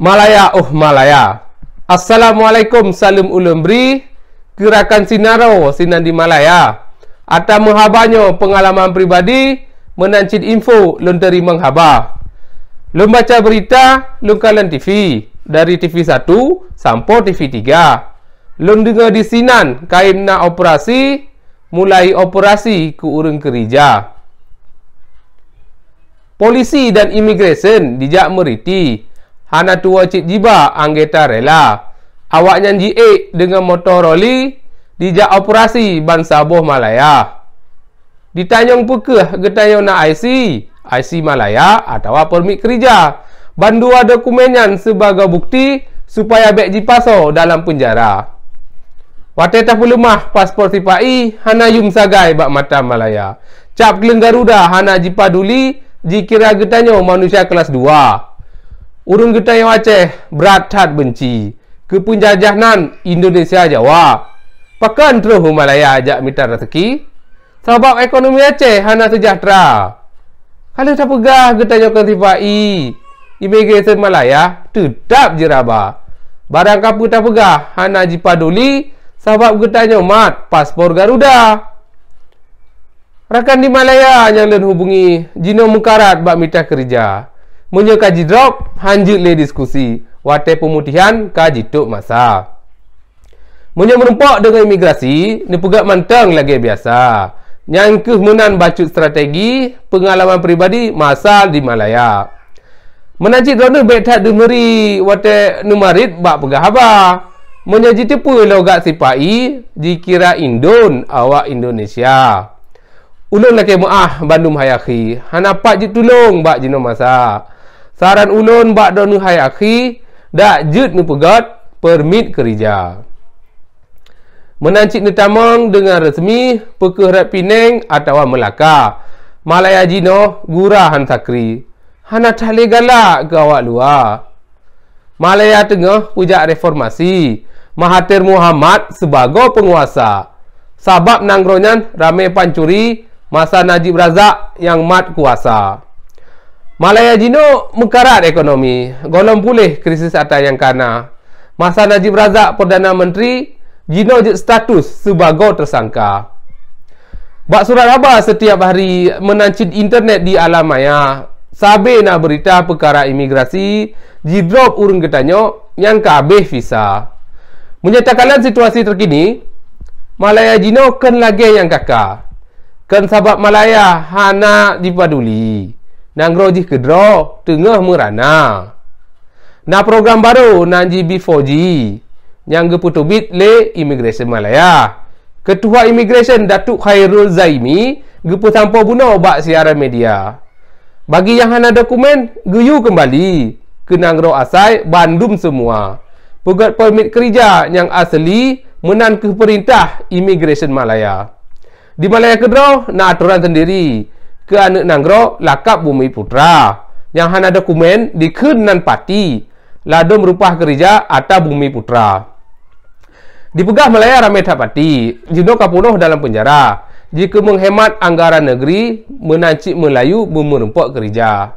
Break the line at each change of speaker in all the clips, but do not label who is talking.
Malaya oh Malaya. Assalamualaikum salam ulumbri. Gerakan Sinaro Sinan di Malaya. Ata menghabanyo pengalaman pribadi menancit info lenteri menghaba. Lum baca berita lungkalan TV dari TV 1 sampo TV 3. Lom dengar di Sinan kain na operasi mulai operasi ku urang kerija polisi dan imigresen dijak meriti. Hana tua cik jiba anggota rela. Awak nyanyi ek dengan motor roli dijak operasi ban saboh Malaya. Ditanyong pukah getanya nak IC, IC Malaya atau permit kerja. Ban dua dokumennya sebagai bukti supaya bek jipaso dalam penjara. Wate tak perlu mah paspor sipai, hana yum sagai bak mata Malaya. Cap kelenggaruda hana jipaduli, duli, Jikir aku tanya oh, manusia kelas 2 Urung kita yang Aceh Berat hat benci Kepunjajahan Indonesia Jawa Pakan teruh Malaya ajak minta rezeki Sebab ekonomi Aceh Hana sejahtera Kalau tak pegah kita tanya ke sifai Immigration Malaya Tetap jiraba Barang kapu tak pegah Hana jipaduli Sebab kita tanya mat Paspor Garuda Rakan di Malaya yang dan hubungi Jino Mukarat bak minta kerja. Munyo kaji drop hanjut le diskusi wate pemutihan kaji tok masa. Munyo merempak dengan imigrasi ni pegak manteng lagi biasa. Yang kehmunan bacut strategi pengalaman pribadi masa di Malaya. Menajik drone betah dumeri wate numarit bak pegahaba. Menyaji tipu logak lah sipai dikira Indon awak Indonesia. Indonesia. Ulun lagi mu'ah bandu hai akhi. Han apa tulung bak jino masa. Saran ulun bak donu hayaki, Dak jut ni pegat permit kerja. Menancik ni tamang dengan resmi pekerat Pinang atau Melaka. Malaya jino gura han sakri. Han atas galak ke awak luar. Malaya tengah pujak reformasi. Mahathir Muhammad sebagai penguasa. sabab nangronyan ramai Pancuri masa Najib Razak yang mat kuasa. Malaya Jino mengkarat ekonomi, golom pulih krisis atas yang kena. Masa Najib Razak Perdana Menteri, Jino jat status sebagai tersangka. Bak surat khabar setiap hari menancit internet di alam maya. Sabe nak berita perkara imigrasi, jidrop urung ketanyo yang kabeh visa. Menyatakan situasi terkini, Malaya Jino ken lagi yang kakak. Kan sahabat Malaya hana dipaduli. Nang rojih ke tengah merana. Na program baru nang GB4G. Yang geputu bit le Immigration Malaya. Ketua Immigration Datuk Khairul Zaimi gepu tampo buno bak siaran media. Bagi yang hana dokumen, geyu kembali. ke nangro asai Bandung semua. Pegat permit kerja yang asli menan ke perintah Immigration Malaya. Di Malaya Kedah, nak aturan sendiri. Ke anak nanggro, lakap bumi putra. Yang han dokumen kumen, dikun nan pati. Lada merupah gereja atas bumi putra. Dipegah Malaya ramai tak pati. Jino kapunuh dalam penjara. Jika menghemat anggaran negeri, menancik Melayu memerempok gereja.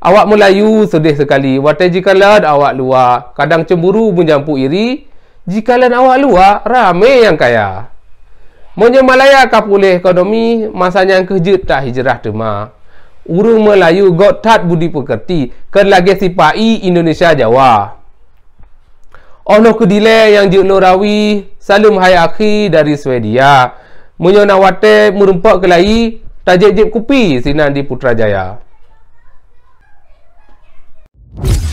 Awak Melayu sedih sekali. Wata jikalan awak luar. Kadang cemburu menjampu iri. jika Jikalan awak luar, ramai yang kaya. Menyemalaya kah boleh ekonomi masa yang kejut tak hijrah tu ma. Urung Melayu got tat budi pekerti ke lagi sipai Indonesia Jawa. Ono kedile yang jeuk norawi salum hai akhi dari Swedia. Munyo nawate murumpak ke lai tajek jep kupi sinan di Putrajaya. Thank